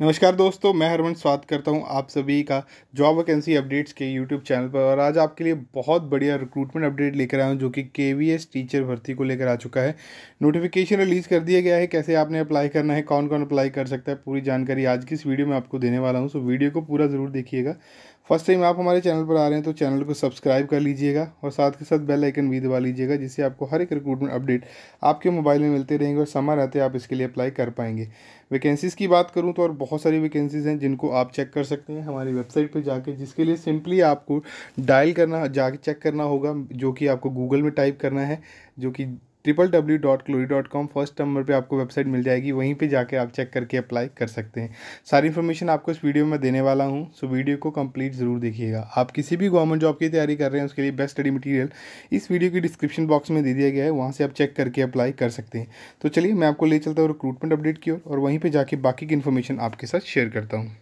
नमस्कार दोस्तों मैं हरमन स्वागत करता हूं आप सभी का जॉब वैकेंसी अपडेट्स के यूट्यूब चैनल पर और आज आपके लिए बहुत बढ़िया रिक्रूटमेंट अपडेट लेकर आया हूं जो कि के टीचर भर्ती को लेकर आ चुका है नोटिफिकेशन रिलीज़ कर दिया गया है कैसे आपने अप्लाई करना है कौन कौन अप्लाई कर सकता है पूरी जानकारी आज की इस वीडियो में आपको देने वाला हूँ सो वीडियो को पूरा ज़रूर देखिएगा फर्स्ट टाइम आप हमारे चैनल पर आ रहे हैं तो चैनल को सब्सक्राइब कर लीजिएगा और साथ के साथ बेल आइकन भी दबा लीजिएगा जिससे आपको हर एक रिक्रूटमेंट अपडेट आपके मोबाइल में मिलते रहेंगे और समय रहते आप इसके लिए अप्लाई कर पाएंगे वैकेंसीज़ की बात करूँ तो और बहुत सारी वैकेंसीज़ हैं जिनको आप चेक कर सकते हैं हमारी वेबसाइट पर जाके जिसके लिए सिंपली आपको डायल करना जाके चेक करना होगा जो कि आपको गूगल में टाइप करना है जो कि ट्रिपल डब्ल्यू डॉट क्लोरी डॉट कॉम फर्स्ट नंबर पर आपको वेबसाइट मिल जाएगी वहीं पर जाकर आप चेक करके अप्लाई कर सकते हैं सारी इन्फॉर्मेशन आपको इस वीडियो में देने वाला हूँ सो वीडियो को कंप्लीट ज़रूर देखिएगा आप किसी भी गवर्नमेंट जॉब की तैयारी कर रहे हैं उसके लिए बेस्ट स्टडी मटीरियल इस वीडियो की डिस्क्रिप्शन बॉक्स में दे दिया गया है वहाँ से आप चेक करके अप्लाई कर सकते हैं तो चलिए मैं आपको ले चलता हूँ रिक्रूटमेंट अपडेट की ओर और वहीं पर जाकर बाकी की इन्फॉर्मेशन आपके साथ शेयर करता हूँ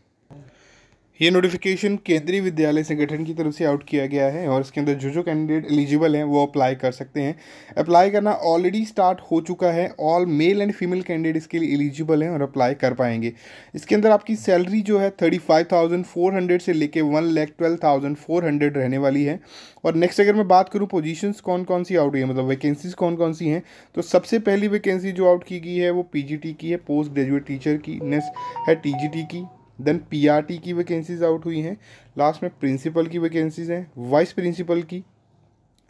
ये नोटिफिकेशन केंद्रीय विद्यालय संगठन की तरफ से आउट किया गया है और इसके अंदर जो जो कैंडिडेट एलिजिबल हैं वो अप्लाई कर सकते हैं अप्लाई करना ऑलरेडी स्टार्ट हो चुका है all male and female candidate इसके लिए एलिजिबल हैं और अप्लाई कर पाएंगे इसके अंदर आपकी सैलरी जो है thirty five thousand four hundred से लेके one lakh twelve thousand four hundred रहने वाली है और नेक्स्ट अगर मैं बात करूँ पोजीशंस कौन कौन सी आउट हुई है मतलब वैकेंसीज कौन कौन सी हैं तो सबसे पहली वैकेंसी जो आउट की गई है वो टी की है पोस्ट ग्रेजुएट टीचर की नेक्स्ट है टी की देन पीआरटी की वैकेंसीज आउट हुई हैं लास्ट में प्रिंसिपल की वैकेंसीज हैं वाइस प्रिंसिपल की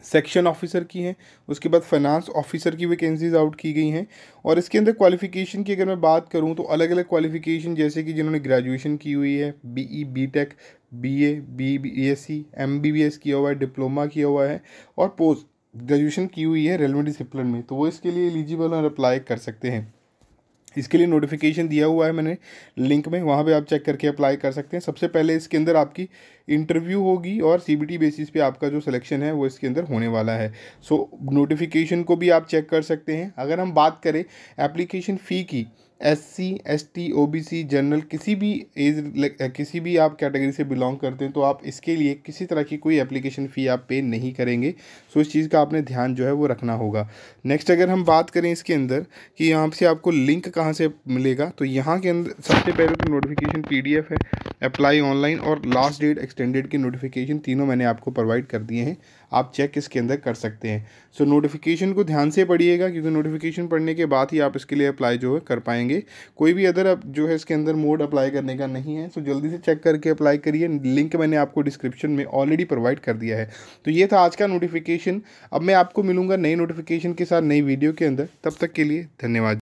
सेक्शन ऑफिसर की हैं उसके बाद फाइनेंस ऑफिसर की वैकेंसीज आउट की गई हैं और इसके अंदर क्वालिफिकेशन की अगर मैं बात करूं तो अलग अलग क्वालिफिकेशन जैसे कि जिन्होंने ग्रेजुएशन की हुई है BE BTech BA B B S C M B B S किया हुआ है डिप्लोमा किया हुआ है और पोस्ट ग्रेजुएशन की हुई है रेलवे डिसिप्लिन में तो वो इसके लिए एलिजिबल और अप्लाई कर सकते हैं इसके लिए नोटिफिकेशन दिया हुआ है मैंने लिंक में वहाँ पे आप चेक करके अप्लाई कर सकते हैं सबसे पहले इसके अंदर आपकी इंटरव्यू होगी और सीबीटी बेसिस पे आपका जो सिलेक्शन है वो इसके अंदर होने वाला है सो so, नोटिफिकेशन को भी आप चेक कर सकते हैं अगर हम बात करें एप्लीकेशन फ़ी की S C S T O B C general किसी भी एज किसी भी आप कैटेगरी से बिलोंग करते हैं तो आप इसके लिए किसी तरह की कोई एप्लीकेशन फ़ी आप पे नहीं करेंगे सो इस चीज़ का आपने ध्यान जो है वो रखना होगा नेक्स्ट अगर हम बात करें इसके अंदर कि यहाँ से आपको लिंक कहाँ से मिलेगा तो यहाँ के अंदर सबसे पहले तो नोटिफिकेशन पी है अप्लाई ऑनलाइन और लास्ट डेट एक्सटेंडेड की नोटिफिकेशन तीनों मैंने आपको प्रोवाइड कर दिए हैं आप चेक इसके अंदर कर सकते हैं सो so, नोटिफिकेशन को ध्यान से पढ़िएगा क्योंकि नोटिफिकेशन पढ़ने के बाद ही आप इसके लिए अप्लाई जो है कर पाएंगे कोई भी अदर जो है इसके अंदर मोड अप्लाई करने का नहीं है सो so, जल्दी से चेक करके अप्लाई करिए लिंक मैंने आपको डिस्क्रिप्शन में ऑलरेडी प्रोवाइड कर दिया है तो ये था आज का नोटिफिकेशन अब मैं आपको मिलूँगा नई नोटिफिकेशन के साथ नई वीडियो के अंदर तब तक के लिए धन्यवाद